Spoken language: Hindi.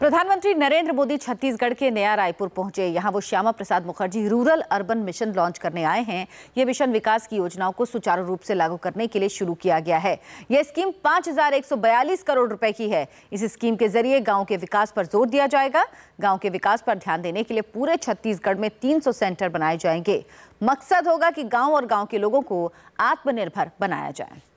प्रधानमंत्री नरेंद्र मोदी छत्तीसगढ़ के नया रायपुर पहुंचे यहां वो Shyama Prasad Mukherjee rural urban mission launch करने आए हैं ये मिशन विकास की योजनाओं को सुचारू रूप से लागू करने के लिए शुरू किया गया है यह स्कीम 5,142 करोड़ रुपए की है इस स्कीम के जरिए गाँव के विकास पर जोर दिया जाएगा गाँव के विकास पर ध्यान देने के लिए पूरे छत्तीसगढ़ में तीन सेंटर बनाए जाएंगे मकसद होगा कि गाँव और गाँव के लोगों को आत्मनिर्भर बनाया जाए